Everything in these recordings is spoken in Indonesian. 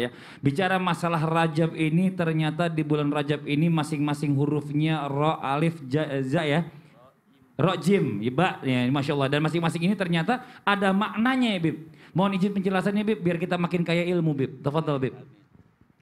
Ya. Bicara masalah Rajab ini ternyata di bulan Rajab ini masing-masing hurufnya Ro, Alif, ja, Za ya. Ro, Jim, Iba, ya, ya, Masya Allah. Dan masing-masing ini ternyata ada maknanya ya Bib. Mohon izin penjelasannya Bib biar kita makin kaya ilmu Bib. Tafadhal Bib.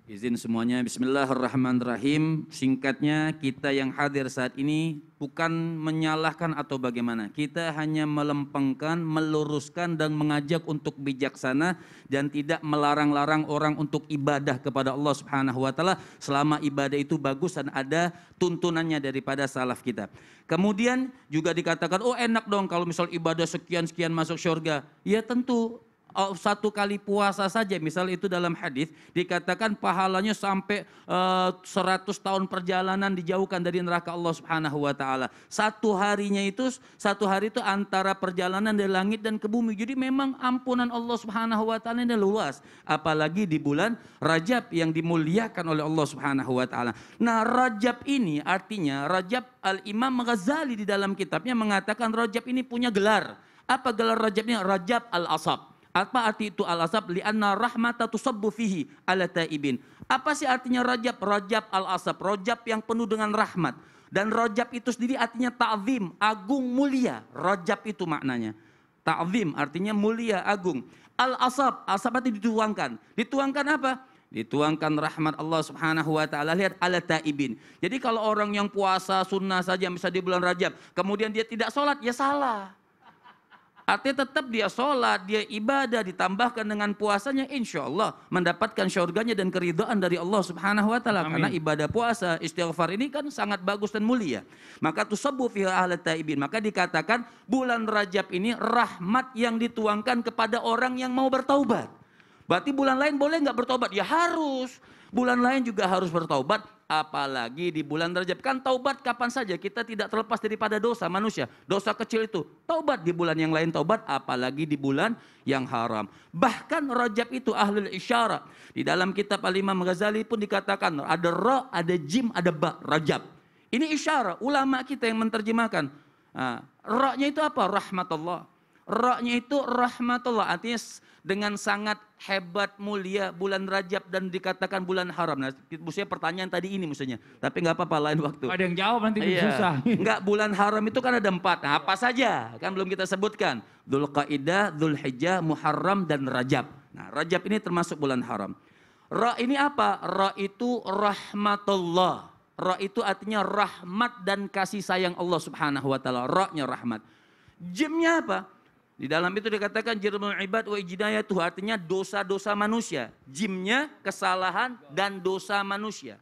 Izin semuanya, bismillahirrahmanirrahim. Singkatnya, kita yang hadir saat ini bukan menyalahkan atau bagaimana. Kita hanya melempengkan, meluruskan dan mengajak untuk bijaksana dan tidak melarang-larang orang untuk ibadah kepada Allah Subhanahu wa taala selama ibadah itu bagus dan ada tuntunannya daripada salaf kita. Kemudian juga dikatakan, "Oh, enak dong kalau misal ibadah sekian-sekian masuk syurga. Ya tentu Oh, satu kali puasa saja, misalnya itu dalam hadis dikatakan pahalanya sampai uh, eh, 100 tahun perjalanan dijauhkan dari neraka Allah Subhanahu wa taala. Satu harinya itu satu hari itu antara perjalanan dari langit dan ke bumi. Jadi memang ampunan Allah Subhanahu wa taala ini luas, apalagi di bulan Rajab yang dimuliakan oleh Allah Subhanahu wa taala. Nah, Rajab ini artinya Rajab Al-Imam Ghazali di dalam kitabnya mengatakan Rajab ini punya gelar. Apa gelar Rajab ini? Rajab Al-Asab. Apa arti itu al-asab? Lianna rahmata tusabbu fihi ala taibin. Apa sih artinya rajab? Rajab al-asab. Rajab yang penuh dengan rahmat. Dan rajab itu sendiri artinya ta'zim, agung mulia. Rajab itu maknanya. Ta'zim artinya mulia, agung. Al-asab, asab itu dituangkan. Dituangkan apa? Dituangkan rahmat Allah subhanahu wa ta'ala. Lihat ala ta'ibin. Jadi kalau orang yang puasa sunnah saja misalnya di bulan rajab. Kemudian dia tidak sholat, ya salah. Artinya tetap dia sholat, dia ibadah, ditambahkan dengan puasanya, insya Allah mendapatkan syurganya dan keridhaan dari Allah subhanahu wa ta'ala. Karena ibadah puasa, istighfar ini kan sangat bagus dan mulia. Maka tusabu fi ahlat ta'ibin. Maka dikatakan bulan Rajab ini rahmat yang dituangkan kepada orang yang mau bertaubat. Berarti bulan lain boleh nggak bertobat? Ya harus. Bulan lain juga harus bertobat apalagi di bulan Rajab. Kan taubat kapan saja kita tidak terlepas daripada dosa manusia. Dosa kecil itu taubat di bulan yang lain taubat apalagi di bulan yang haram. Bahkan Rajab itu ahlul isyarat Di dalam kitab Al-Imam Ghazali pun dikatakan ada ra, ada jim, ada ba, Rajab. Ini isyarat ulama kita yang menerjemahkan. Nah, ra-nya itu apa? Rahmatullah. Roknya itu rahmatullah, artinya dengan sangat hebat, mulia, bulan Rajab dan dikatakan bulan haram. Nah, maksudnya pertanyaan tadi ini maksudnya. Tapi nggak apa-apa lain waktu. Ada yang jawab nanti iya. susah. Enggak, bulan haram itu kan ada empat. Nah, apa saja? Kan belum kita sebutkan. Dhul Qaidah, Dhul Hijjah, Muharram, dan Rajab. Nah, Rajab ini termasuk bulan haram. Ra ini apa? Ra itu rahmatullah. Ra itu artinya rahmat dan kasih sayang Allah subhanahu wa ta'ala. Ra-nya rahmat. Jimnya apa? Di dalam itu dikatakan jirmul ibad wa itu artinya dosa-dosa manusia. Jimnya kesalahan dan dosa manusia.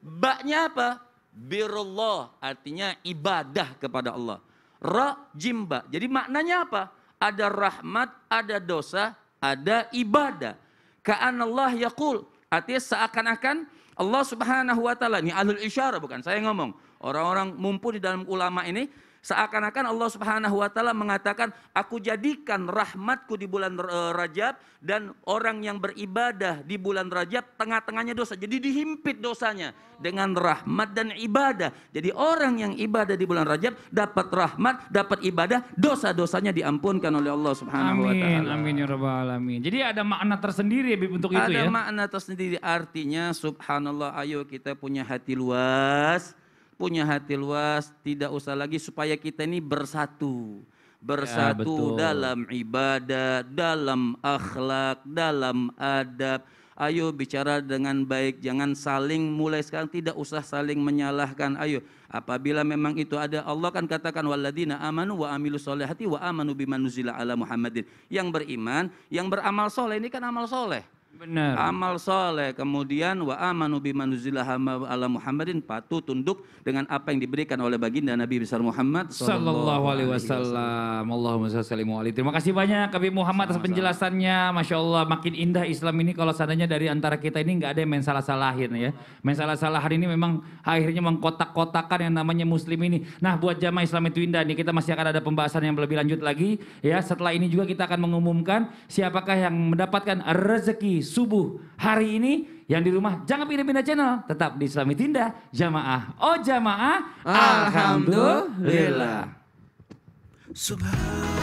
Baknya apa? Birullah artinya ibadah kepada Allah. Ra jimba. Jadi maknanya apa? Ada rahmat, ada dosa, ada ibadah. Ka'anallah yakul Artinya seakan-akan Allah subhanahu wa ta'ala. Ini ahlul isyara bukan saya ngomong. Orang-orang mumpuni dalam ulama ini Seakan-akan Allah Subhanahu wa taala mengatakan, "Aku jadikan rahmatku di bulan eh, Rajab dan orang yang beribadah di bulan Rajab tengah-tengahnya dosa." Jadi dihimpit dosanya dengan rahmat dan ibadah. Jadi orang yang ibadah di bulan Rajab dapat rahmat, dapat ibadah, dosa-dosanya diampunkan oleh Allah Subhanahu wa taala. Amin ya rabbal alamin. Jadi ada makna tersendiri ya, untuk itu ya. Ada makna tersendiri artinya subhanallah ayo kita punya hati luas punya hati luas, tidak usah lagi supaya kita ini bersatu. Bersatu ya, dalam ibadah, dalam akhlak, dalam adab. Ayo bicara dengan baik, jangan saling mulai sekarang tidak usah saling menyalahkan. Ayo, apabila memang itu ada Allah kan katakan waladina amanu wa amilu solehati wa amanu bimanuzila ala Muhammadin. Yang beriman, yang beramal soleh ini kan amal soleh. Benar. Amal soleh, kemudian wa amanu bimanuzilah ala Muhammadin patuh tunduk dengan apa yang diberikan oleh baginda Nabi besar Muhammad sallallahu alaihi wasallam. Allahumma shalli wa Terima kasih banyak kabi Muhammad atas penjelasannya. Masya Allah makin indah Islam ini kalau seandainya dari antara kita ini nggak ada yang main salah-salahin ya. Main salah hari ini memang akhirnya mengkotak-kotakan yang namanya muslim ini. Nah, buat jamaah Islam itu indah nih. Kita masih akan ada pembahasan yang lebih lanjut lagi ya. Setelah ini juga kita akan mengumumkan siapakah yang mendapatkan rezeki subuh hari ini yang di rumah jangan pindah-pindah channel, tetap di Islami Tindah. Jamaah. Oh Jamaah, alhamdulillah. Subhan